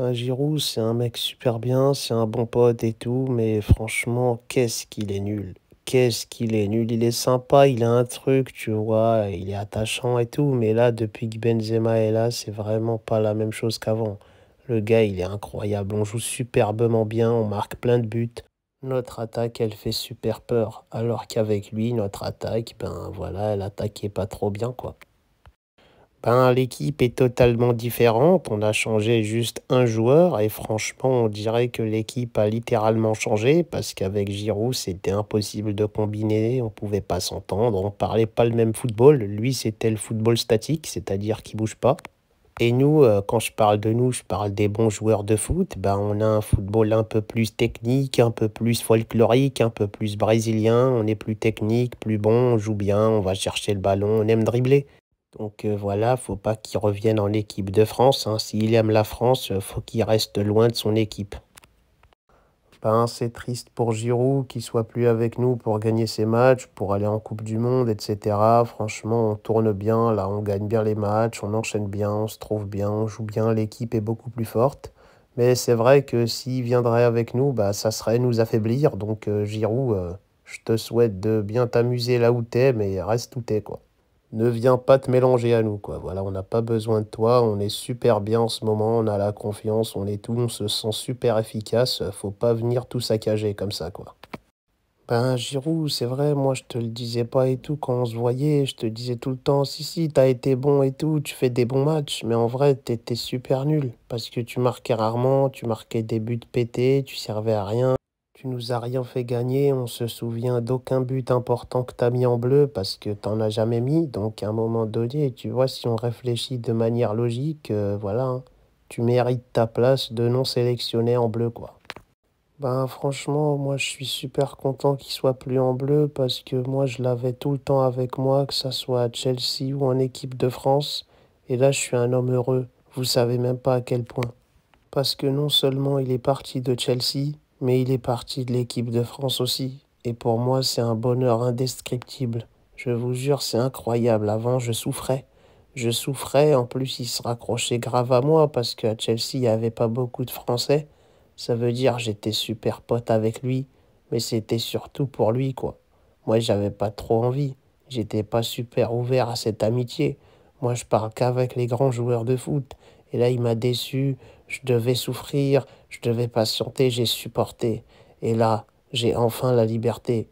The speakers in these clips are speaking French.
Un Giroud, c'est un mec super bien, c'est un bon pote et tout, mais franchement, qu'est-ce qu'il est nul. Qu'est-ce qu'il est nul. Il est sympa, il a un truc, tu vois, il est attachant et tout, mais là, depuis que Benzema est là, c'est vraiment pas la même chose qu'avant. Le gars, il est incroyable, on joue superbement bien, on marque plein de buts. Notre attaque, elle fait super peur, alors qu'avec lui, notre attaque, ben voilà, elle attaquait pas trop bien, quoi ben, l'équipe est totalement différente. On a changé juste un joueur et franchement, on dirait que l'équipe a littéralement changé parce qu'avec Giroud, c'était impossible de combiner, on pouvait pas s'entendre, on ne parlait pas le même football. Lui, c'était le football statique, c'est-à-dire qui bouge pas. Et nous, euh, quand je parle de nous, je parle des bons joueurs de foot. Ben, on a un football un peu plus technique, un peu plus folklorique, un peu plus brésilien. On est plus technique, plus bon, on joue bien, on va chercher le ballon, on aime dribbler. Donc euh, voilà, faut pas qu'il revienne en équipe de France. Hein. S'il aime la France, euh, faut qu'il reste loin de son équipe. Ben, c'est triste pour Giroud qu'il soit plus avec nous pour gagner ses matchs, pour aller en Coupe du Monde, etc. Franchement, on tourne bien, là, on gagne bien les matchs, on enchaîne bien, on se trouve bien, on joue bien, l'équipe est beaucoup plus forte. Mais c'est vrai que s'il viendrait avec nous, bah, ça serait nous affaiblir. Donc euh, Giroud, je te souhaite de bien t'amuser là où t'es, mais reste où t'es, quoi ne viens pas te mélanger à nous, quoi. Voilà, on n'a pas besoin de toi, on est super bien en ce moment, on a la confiance, on est tout, on se sent super efficace, faut pas venir tout saccager comme ça, quoi. Ben, Giroud, c'est vrai, moi je te le disais pas et tout quand on se voyait, je te disais tout le temps, si, si, t'as été bon et tout, tu fais des bons matchs, mais en vrai, t'étais super nul, parce que tu marquais rarement, tu marquais des buts pétés, tu servais à rien. Tu nous as rien fait gagner, on se souvient d'aucun but important que t'as mis en bleu parce que t'en as jamais mis. Donc à un moment donné, tu vois, si on réfléchit de manière logique, euh, voilà, hein, tu mérites ta place de non sélectionné en bleu, quoi. Ben franchement, moi je suis super content qu'il soit plus en bleu parce que moi je l'avais tout le temps avec moi, que ça soit à Chelsea ou en équipe de France. Et là je suis un homme heureux. Vous savez même pas à quel point. Parce que non seulement il est parti de Chelsea, mais il est parti de l'équipe de France aussi. Et pour moi, c'est un bonheur indescriptible. Je vous jure, c'est incroyable. Avant, je souffrais. Je souffrais. En plus, il se raccrochait grave à moi parce qu'à Chelsea, il n'y avait pas beaucoup de Français. Ça veut dire j'étais super pote avec lui, mais c'était surtout pour lui, quoi. Moi, j'avais pas trop envie. J'étais pas super ouvert à cette amitié. Moi, je parle qu'avec les grands joueurs de foot. Et là, il m'a déçu. Je devais souffrir. Je devais patienter, j'ai supporté. Et là, j'ai enfin la liberté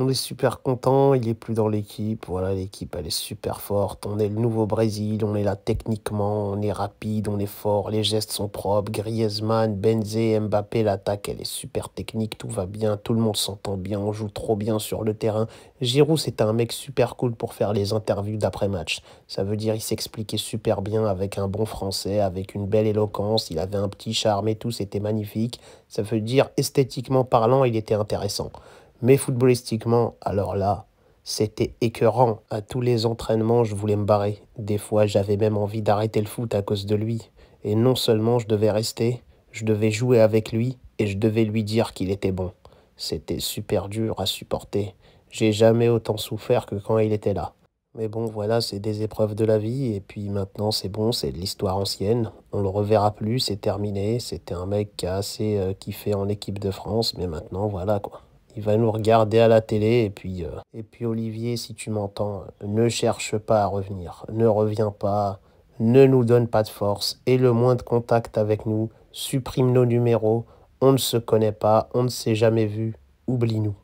on est super content, il est plus dans l'équipe, voilà, l'équipe elle est super forte, on est le nouveau Brésil, on est là techniquement, on est rapide, on est fort, les gestes sont propres, Griezmann, Benzé, Mbappé, l'attaque elle est super technique, tout va bien, tout le monde s'entend bien, on joue trop bien sur le terrain. Giroud c'était un mec super cool pour faire les interviews d'après-match, ça veut dire il s'expliquait super bien avec un bon français, avec une belle éloquence, il avait un petit charme et tout, c'était magnifique, ça veut dire esthétiquement parlant il était intéressant. Mais footballistiquement, alors là, c'était écœurant. À tous les entraînements, je voulais me barrer. Des fois, j'avais même envie d'arrêter le foot à cause de lui. Et non seulement je devais rester, je devais jouer avec lui et je devais lui dire qu'il était bon. C'était super dur à supporter. J'ai jamais autant souffert que quand il était là. Mais bon, voilà, c'est des épreuves de la vie, et puis maintenant c'est bon, c'est de l'histoire ancienne. On le reverra plus, c'est terminé. C'était un mec qui a assez euh, kiffé en équipe de France, mais maintenant voilà quoi il va nous regarder à la télé. Et puis, euh, et puis Olivier, si tu m'entends, ne cherche pas à revenir, ne reviens pas, ne nous donne pas de force, et le moins de contact avec nous, supprime nos numéros, on ne se connaît pas, on ne s'est jamais vu, oublie-nous.